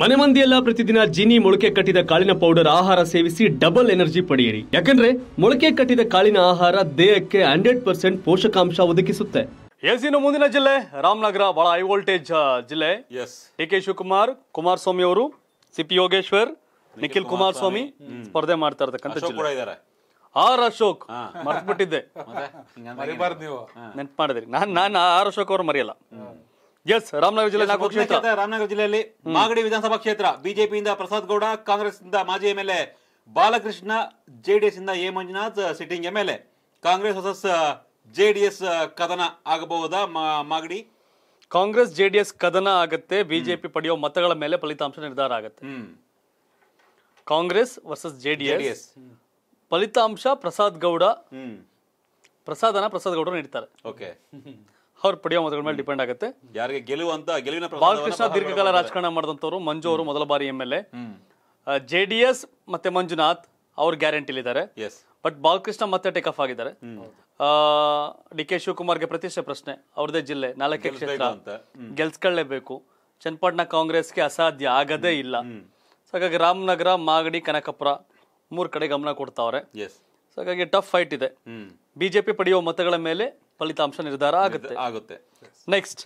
ಮನೆ ಮಂದಿಯೆಲ್ಲ ಪ್ರತಿದಿನ ಜೀನಿ ಮೊಳಕೆ ಕಟ್ಟಿದ ಕಾಳಿನ ಪೌಡರ್ ಆಹಾರ ಸೇವಿಸಿ ಡಬಲ್ ಎನರ್ಜಿ ಪಡೆಯಿರಿ ಯಾಕಂದ್ರೆ ಮೊಳಕೆ ಕಟ್ಟಿದ ಕಾಳಿನ ಆಹಾರ ದೇಹಕ್ಕೆ ಹಂಡ್ರೆಡ್ ಪರ್ಸೆಂಟ್ ಪೋಷಕಾಂಶ ಒದಗಿಸುತ್ತೆ ಎಸ್ ಮುಂದಿನ ಜಿಲ್ಲೆ ರಾಮನಗರ ಬಹಳ ಹೈ ವೋಲ್ಟೇಜ್ ಜಿಲ್ಲೆ yes D K Shivakumar Kumaraswamy ಅವರು ಸಿಪಿ ಯೋಗೇಶ್ವರ್ ನಿಖಿಲ್ ಕುಮಾರಸ್ವಾಮಿ ಸ್ಪರ್ಧೆ ಮಾಡ್ತಾ ಇರ್ತಕ್ಕಂಥ ಆರ್ ಅಶೋಕ್ ಮರ್ತ್ಬಿಟ್ಟಿದ್ದೆ ನೆನ್ಪು ಮಾಡಿದ್ರಿ ನಾನ್ ನಾನು ಆರ್ ಅಶೋಕ್ ಅವ್ರು ಮರೆಯಲ್ಲ ಎಸ್ ರಾಮನಗರ ಜಿಲ್ಲೆ ರಾಮನಗರ ಜಿಲ್ಲೆಯಲ್ಲಿ ಮಾಗಡಿ ವಿಧಾನಸಭಾ ಕ್ಷೇತ್ರ ಬಿಜೆಪಿಯಿಂದ ಪ್ರಸಾದ್ ಗೌಡ ಕಾಂಗ್ರೆಸ್ ಮಾಜಿ ಎಂ ಬಾಲಕೃಷ್ಣ ಜೆಡಿಎಸ್ ಇಂದ A Manjunath sitting M L Congress versus JDS ಕದನ ಆಗಬಹುದಾ ಮಾಗಡಿ ಕಾಂಗ್ರೆಸ್ ಜೆಡಿಎಸ್ ಕದನ ಆಗುತ್ತೆ ಬಿಜೆಪಿ ಪಡೆಯುವ ಮತಗಳ ಮೇಲೆ ಫಲಿತಾಂಶ ನಿರ್ಧಾರ ಆಗುತ್ತೆ ಕಾಂಗ್ರೆಸ್ ವರ್ಸಸ್ ಜೆಡಿಎಸ್ ಫಲಿತಾಂಶ ಪ್ರಸಾದ್ ಗೌಡ ಪ್ರಸಾದನ ಪ್ರಸಾದ್ ಗೌಡ ನೀಡ್ತಾರೆ ಓಕೆ ಅವ್ರು ಪಡೆಯೋ ಮತಗಳ ಮೇಲೆ ಡಿಪೆಂಡ್ ಆಗುತ್ತೆ ಯಾರಿಗೆ ಗೆಲುವಂತ ಬಾಲಕೃಷ್ಣ ದೀರ್ಘಕಾಲ ರಾಜಕಾರಣ ಮಾಡಿದಂಥವ್ರು ಮಂಜು ಅವರು ಮೊದಲ ಬಾರಿ ಎಂ ಎಲ್ ಎ ಜೆ ಮತ್ತೆ ಮಂಜುನಾಥ್ ಅವ್ರು ಇದ್ದಾರೆ ಬಟ್ ಬಾಲಕೃಷ್ಣ ಮತ್ತೆ ಟೇಕ್ ಆಫ್ ಆಗಿದ್ದಾರೆ ಡಿ ಕೆ ಶಿವಕುಮಾರ್ಗೆ ಪ್ರತಿಷ್ಠೆ ಪ್ರಶ್ನೆ ಅವ್ರದೇ ಜಿಲ್ಲೆ ನಾಲ್ಕೇ ಕ್ಷೇತ್ರ ಗೆಲ್ಸ್ಕೊಳ್ಳೇಬೇಕು ಚನ್ನಪಟ್ಟಣ ಕಾಂಗ್ರೆಸ್ಗೆ ಅಸಾಧ್ಯ ಆಗದೇ ಇಲ್ಲ ಸೊ ಹಾಗಾಗಿ ರಾಮನಗರ ಮಾಗಡಿ ಕನಕಪುರ ಮೂರು ಕಡೆ ಗಮನ ಕೊಡ್ತಾವ್ರೆ ಸೊ ಹಾಗಾಗಿ ಟಫ್ ಫೈಟ್ ಇದೆ ಬಿಜೆಪಿ ಪಡೆಯುವ ಮತಗಳ ಮೇಲೆ ಪಲಿತಾಂಶ ನಿರ್ಧಾರ ಆಗುತ್ತೆ ನೆಕ್ಸ್ಟ್